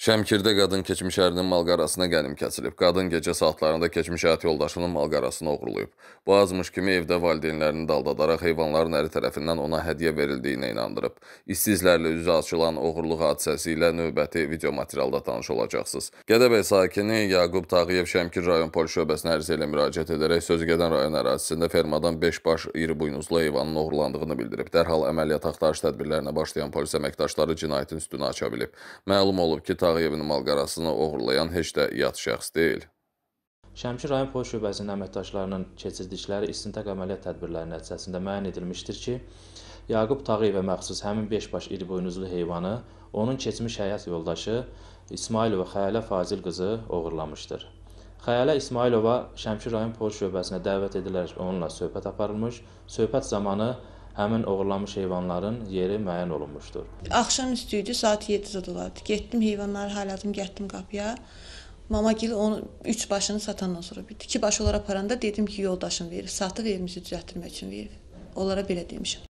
Şəmkirdə qadın keçmiş ərinin malqarasına qənim kəsilib. Qadın gecə saatlarında keçmiş həyat yoldaşının malqarasını oğurlayıb. Bu azmış kimi evdə valideynlərini daldadaraq heyvanların əri tərəfindən ona hədiyyə verildiyinə inandırıb. İşsizlərlə üzü açılan oğurluq hadisəsi ilə növbəti video materialda tanış olacaqsınız. Gədəbəy sakini Yaqub Tağıyev Şəmkir rayon polis şöbəsinə ərizə ilə müraciət edərək sözü gedən rayon ərazisində fermadan 5 baş iri buynuzlu heyvanın oğurlandığını bildirib. Dərhal əməliyyat axtarış tədbirlərinə başlayan polis əməkdaşları cinayətin üstünü aça bilib. Məlum olub ki, Tağıyevin malqarasını oğurlayan heç də yad şəxs deyil. Şəmkir rayon polis şöbəsinin əməkdaşlarının keçirdikləri istintaq əməliyyat tədbirləri nəticəsində müəyyən edilmişdir ki, Yaqub Tağıyevə məxsus həmin 5 baş iri buynuzlu heyvanı onun keçmiş həyat yoldaşı İsmailova Xəyalə Fazil qızı oğurlamışdır. Xəyalə İsmailova Şəmkir rayon polis şöbəsinə dəvət edilərək onunla söhbət aparılmış, söhbət zamanı həmin oğurlanmış heyvanların yeri müəyyən olunmuşdur. Axşam üstü idi, saat 7 olardı. Getdim heyvanları hayladım, getdim qapıya. Mamagil onu üç başını satandan sonra bir iki baş olaraq aparanda dedim ki, yoldaşım verir, satıb evimizi düzəltdirmək üçün verir. Onlara belə demişəm.